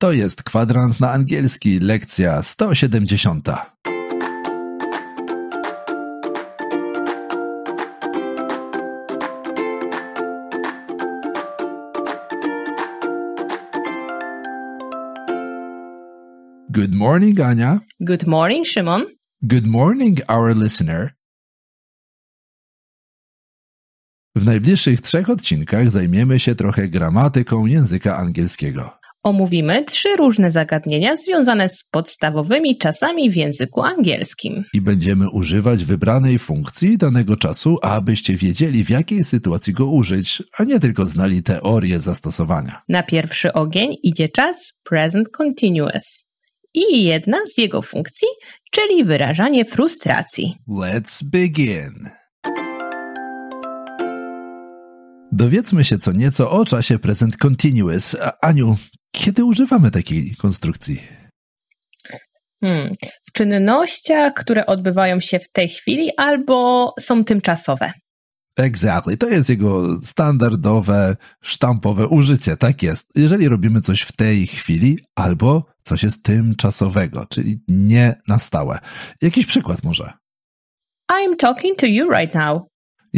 To jest kwadrans na angielski, lekcja 170. Good morning, Ania. Good morning, Szymon. Good morning, our listener. W najbliższych trzech odcinkach zajmiemy się trochę gramatyką języka angielskiego omówimy trzy różne zagadnienia związane z podstawowymi czasami w języku angielskim. I będziemy używać wybranej funkcji danego czasu, abyście wiedzieli, w jakiej sytuacji go użyć, a nie tylko znali teorię zastosowania. Na pierwszy ogień idzie czas present continuous i jedna z jego funkcji, czyli wyrażanie frustracji. Let's begin. Dowiedzmy się co nieco o czasie present continuous. Aniu, kiedy używamy takiej konstrukcji? Hmm. W czynnościach, które odbywają się w tej chwili albo są tymczasowe. Exactly. To jest jego standardowe, sztampowe użycie. Tak jest. Jeżeli robimy coś w tej chwili albo coś jest tymczasowego, czyli nie na stałe. Jakiś przykład może. I'm talking to you right now.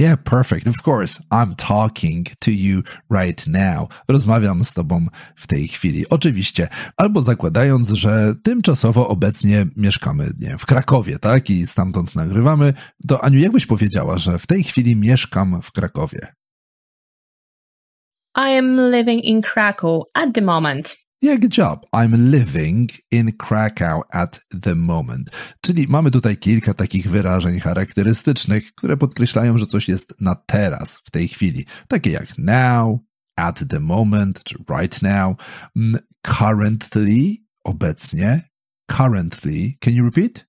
Yeah, perfect. Of course, I'm talking to you right now. Rozmawiam z tobą w tej chwili. Oczywiście, albo zakładając, że tymczasowo obecnie mieszkamy nie, wiem, w Krakowie, tak? I stamtąd nagrywamy, to Aniu, jakbyś powiedziała, że w tej chwili mieszkam w Krakowie? I am living in Krakow at the moment. Yeah, good job. I'm living in Krakow at the moment. Czyli mamy tutaj kilka takich wyrażeń charakterystycznych, które podkreślają, że coś jest na teraz, w tej chwili. Takie jak now, at the moment, czy right now, currently, obecnie, currently. Can you repeat?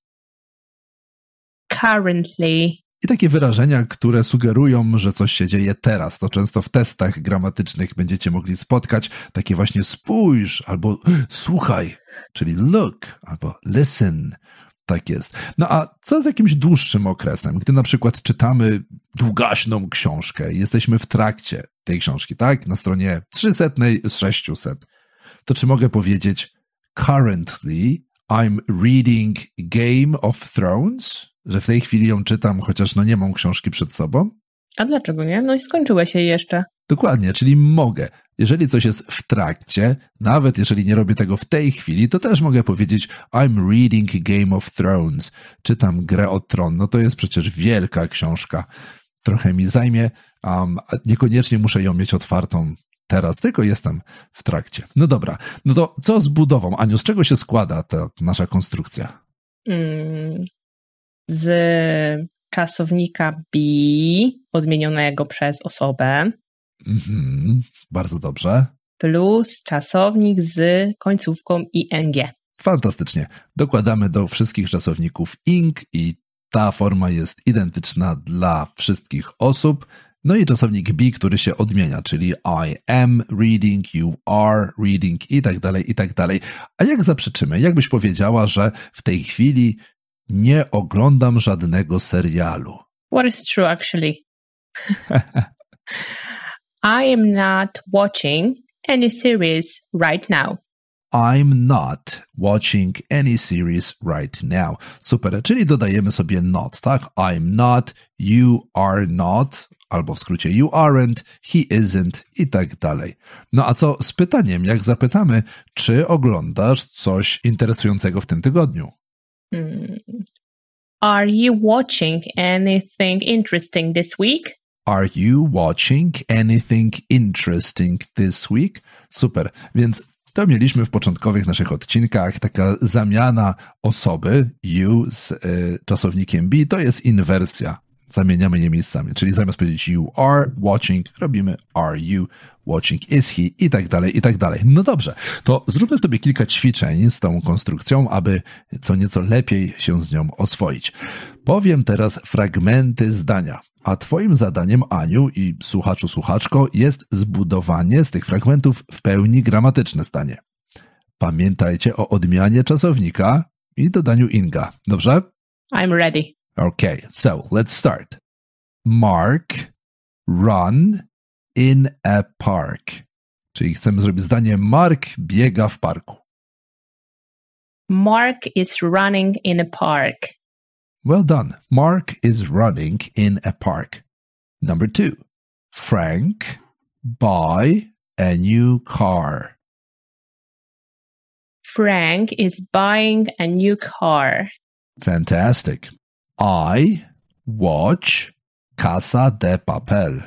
Currently i takie wyrażenia, które sugerują, że coś się dzieje teraz. To często w testach gramatycznych będziecie mogli spotkać takie właśnie spójrz albo słuchaj, czyli look albo listen. Tak jest. No a co z jakimś dłuższym okresem, gdy na przykład czytamy długaśną książkę, jesteśmy w trakcie tej książki, tak? Na stronie 300 z 600. To czy mogę powiedzieć currently I'm reading Game of Thrones? że w tej chwili ją czytam, chociaż no nie mam książki przed sobą. A dlaczego nie? No i skończyła się jeszcze. Dokładnie, czyli mogę. Jeżeli coś jest w trakcie, nawet jeżeli nie robię tego w tej chwili, to też mogę powiedzieć I'm reading Game of Thrones. Czytam Grę o Tron. No to jest przecież wielka książka. Trochę mi zajmie, um, niekoniecznie muszę ją mieć otwartą teraz, tylko jestem w trakcie. No dobra, no to co z budową? Aniu, z czego się składa ta nasza konstrukcja? Hmm, z czasownika be, odmienionego przez osobę. Mhm, bardzo dobrze. Plus czasownik z końcówką ing. Fantastycznie. Dokładamy do wszystkich czasowników ing i ta forma jest identyczna dla wszystkich osób. No i czasownik be, który się odmienia, czyli I am reading, you are reading i tak dalej, i tak dalej. A jak zaprzeczymy? Jakbyś powiedziała, że w tej chwili nie oglądam żadnego serialu. What is true actually? I am not watching any series right now. I'm not watching any series right now. Super, czyli dodajemy sobie not, tak? I'm not, you are not, albo w skrócie you aren't, he isn't i tak dalej. No a co z pytaniem, jak zapytamy, czy oglądasz coś interesującego w tym tygodniu? Hmm. Are you watching anything interesting this week? Are you watching anything interesting this week? Super. Więc to mieliśmy w początkowych naszych odcinkach taka zamiana osoby you z y, czasownikiem be to jest inwersja zamieniamy je miejscami. Czyli zamiast powiedzieć you are watching, robimy are you watching, is he i tak dalej, i tak dalej. No dobrze, to zróbmy sobie kilka ćwiczeń z tą konstrukcją, aby co nieco lepiej się z nią oswoić. Powiem teraz fragmenty zdania. A Twoim zadaniem, Aniu i słuchaczu, słuchaczko, jest zbudowanie z tych fragmentów w pełni gramatyczne zdanie. Pamiętajcie o odmianie czasownika i dodaniu inga. Dobrze? I'm ready. Okay, so let's start. Mark run in a park. Czyli chcemy zrobić zdanie Mark biega w parku. Mark is running in a park. Well done. Mark is running in a park. Number two, Frank buy a new car. Frank is buying a new car. Fantastic. I watch Casa de Papel.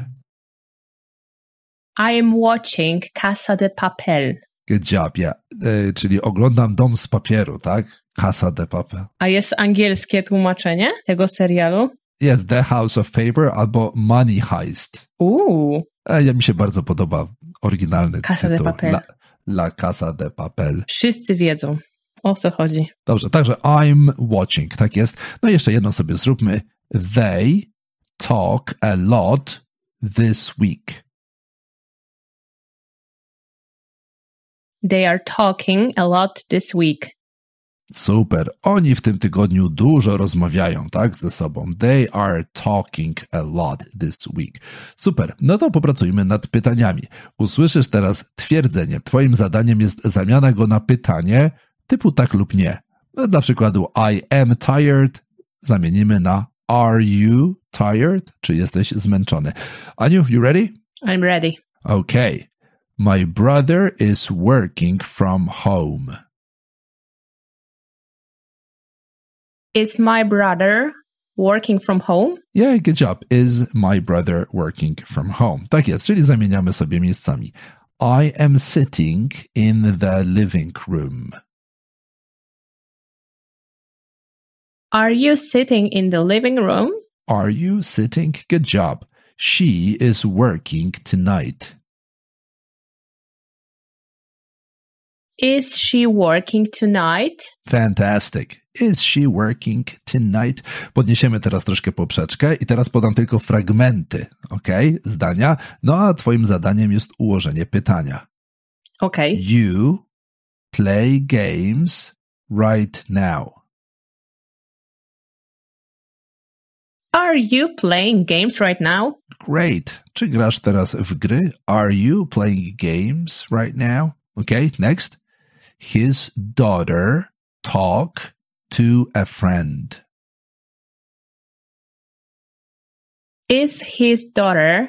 I am watching Casa de Papel. Good job, yeah. E, czyli oglądam dom z papieru, tak? Casa de Papel. A jest angielskie tłumaczenie tego serialu? Jest The House of Paper albo Money Heist. Uuu. E, ja mi się bardzo podoba oryginalny Casa tytuł. de Papel. La, La Casa de Papel. Wszyscy wiedzą o co chodzi. Dobrze, także I'm watching, tak jest. No i jeszcze jedno sobie zróbmy. They talk a lot this week. They are talking a lot this week. Super. Oni w tym tygodniu dużo rozmawiają, tak, ze sobą. They are talking a lot this week. Super. No to popracujmy nad pytaniami. Usłyszysz teraz twierdzenie. Twoim zadaniem jest zamiana go na pytanie, typu tak lub nie. Dla przykładu I am tired zamienimy na Are you tired? Czy jesteś zmęczony? Aniu, you ready? I'm ready. Okay. My brother is working from home. Is my brother working from home? Yeah, good job. Is my brother working from home? Tak jest, czyli zamieniamy sobie miejscami. I am sitting in the living room. Are you sitting in the living room? Are you sitting? Good job. She is working tonight. Is she working tonight? Fantastic. Is she working tonight? Podniesiemy teraz troszkę poprzeczkę i teraz podam tylko fragmenty, ok? Zdania. No a twoim zadaniem jest ułożenie pytania. Ok. You play games right now. Are you playing games right now? Great. Czy grasz teraz w gry? Are you playing games right now? Okay, next. His daughter talk to a friend. Is his daughter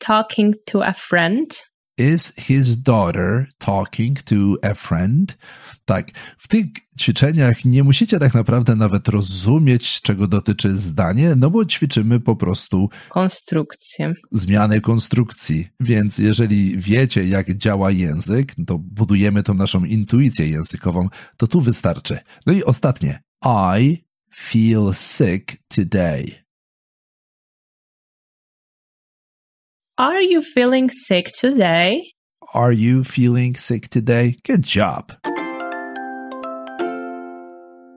talking to a friend? Is his daughter talking to a friend? Tak, w tych ćwiczeniach nie musicie tak naprawdę nawet rozumieć, czego dotyczy zdanie, no bo ćwiczymy po prostu konstrukcję. Zmianę konstrukcji. Więc jeżeli wiecie, jak działa język, no to budujemy tą naszą intuicję językową, to tu wystarczy. No i ostatnie. I feel sick today. Are you feeling sick today? Are you feeling sick today? Good job.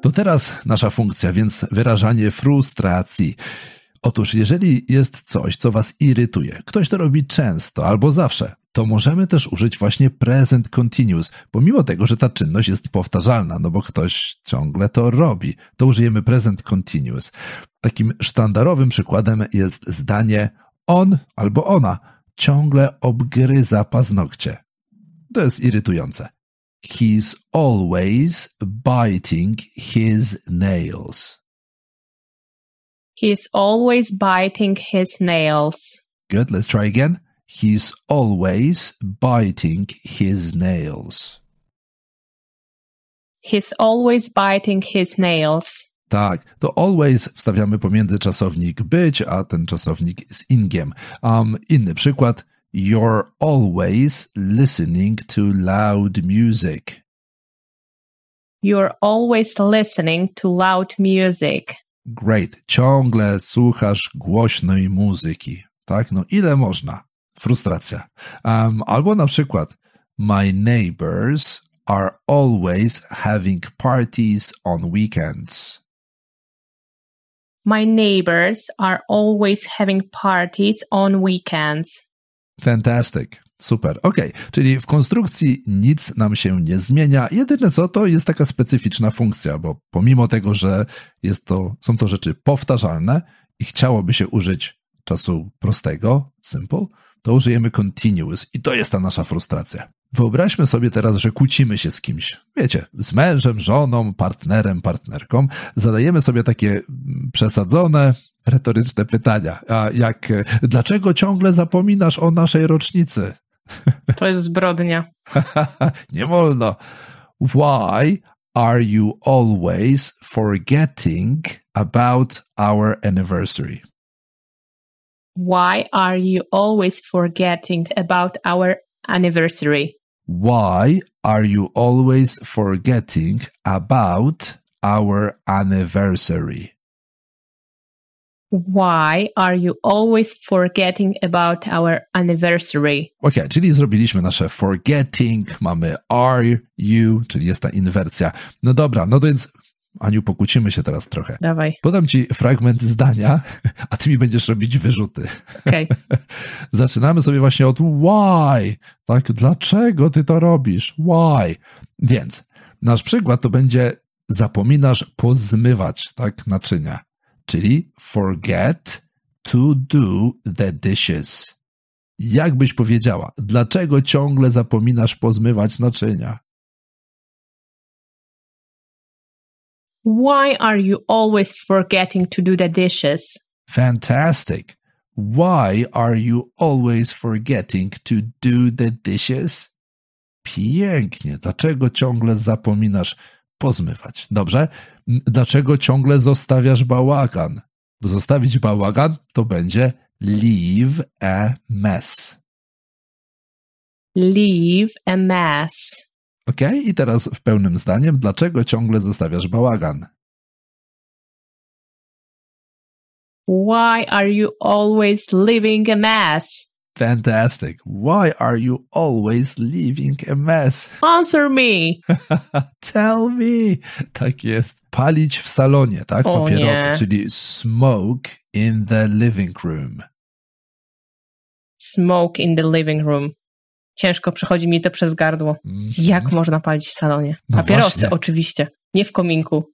To teraz nasza funkcja, więc wyrażanie frustracji. Otóż, jeżeli jest coś, co Was irytuje, ktoś to robi często albo zawsze, to możemy też użyć właśnie present continuous, pomimo tego, że ta czynność jest powtarzalna, no bo ktoś ciągle to robi. To użyjemy present continuous. Takim sztandarowym przykładem jest zdanie on albo ona ciągle obgryza paznokcie. To jest irytujące. He's always biting his nails. He's always biting his nails. Good, let's try again. He's always biting his nails. He's always biting his nails. Tak, to always wstawiamy pomiędzy czasownik być, a ten czasownik z ingiem. Um, inny przykład. You're always listening to loud music. You're always listening to loud music. Great. Ciągle słuchasz głośnej muzyki. Tak? No ile można? Frustracja. Um, albo na przykład My neighbors are always having parties on weekends. My neighbors are always having parties on weekends. Fantastic. Super, ok. Czyli w konstrukcji nic nam się nie zmienia. Jedyne co to jest taka specyficzna funkcja, bo pomimo tego, że jest to, są to rzeczy powtarzalne i chciałoby się użyć czasu prostego, simple, to użyjemy continuous i to jest ta nasza frustracja. Wyobraźmy sobie teraz, że kłócimy się z kimś. Wiecie, z mężem, żoną, partnerem, partnerką. Zadajemy sobie takie mm, przesadzone, retoryczne pytania, a jak e, dlaczego ciągle zapominasz o naszej rocznicy? To jest zbrodnia. Nie wolno. Why are you always forgetting about our anniversary? Why are you always forgetting about our anniversary? Why are you always forgetting about our anniversary? Why are you always forgetting about our anniversary? Ok, czyli zrobiliśmy nasze forgetting, mamy are you, czyli jest ta inwersja. No dobra, no to więc Aniu, pokłócimy się teraz trochę. Dawaj. Podam ci fragment zdania, a ty mi będziesz robić wyrzuty. Okay. Zaczynamy sobie właśnie od why. Tak, dlaczego ty to robisz? Why? Więc nasz przykład to będzie zapominasz pozmywać, tak, naczynia czyli forget to do the dishes. Jak byś powiedziała, dlaczego ciągle zapominasz pozmywać naczynia? Why are you always forgetting to do the dishes? Fantastic. Why are you always forgetting to do the dishes? Pięknie. Dlaczego ciągle zapominasz pozmywać? Dobrze? dlaczego ciągle zostawiasz bałagan? Bo zostawić bałagan to będzie leave a mess. Leave a mess. Ok, i teraz w pełnym zdaniem, dlaczego ciągle zostawiasz bałagan? Why are you always leaving a mess? Fantastic. Why are you always leaving a mess? Answer me. Tell me. Tak jest. Palić w salonie, tak? Papierosy, oh, czyli smoke in the living room. Smoke in the living room. Ciężko przechodzi mi to przez gardło. Mm -hmm. Jak można palić w salonie? No Papierosy oczywiście, nie w kominku.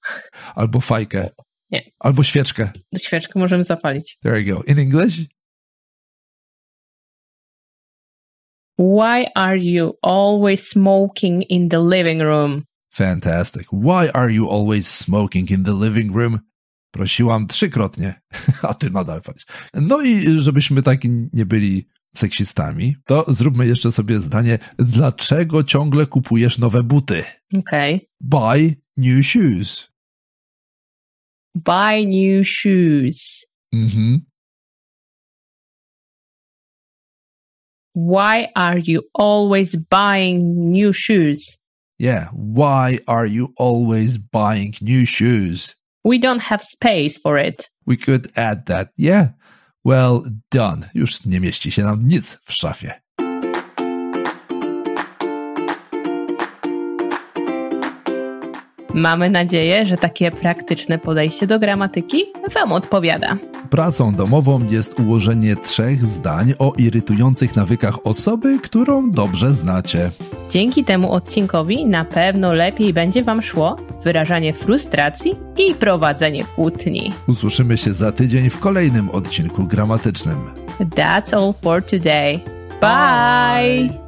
Albo fajkę. Nie. Albo świeczkę. Świeczkę możemy zapalić. There you go. In English? Why are you always smoking in the living room? Fantastic. Why are you always smoking in the living room? Prosiłam trzykrotnie, a ty nadal palisz. No i żebyśmy taki nie byli seksistami, to zróbmy jeszcze sobie zdanie, dlaczego ciągle kupujesz nowe buty? Okej. Okay. Buy new shoes. Buy new shoes. Mhm. Why are you always buying new shoes? Yeah, why are you always buying new shoes? We don't have space for it. We could add that, yeah. Well done. Już nie mieści się nam nic w szafie. Mamy nadzieję, że takie praktyczne podejście do gramatyki Wam odpowiada. Pracą domową jest ułożenie trzech zdań o irytujących nawykach osoby, którą dobrze znacie. Dzięki temu odcinkowi na pewno lepiej będzie Wam szło wyrażanie frustracji i prowadzenie kłótni. Usłyszymy się za tydzień w kolejnym odcinku gramatycznym. That's all for today. Bye. Bye.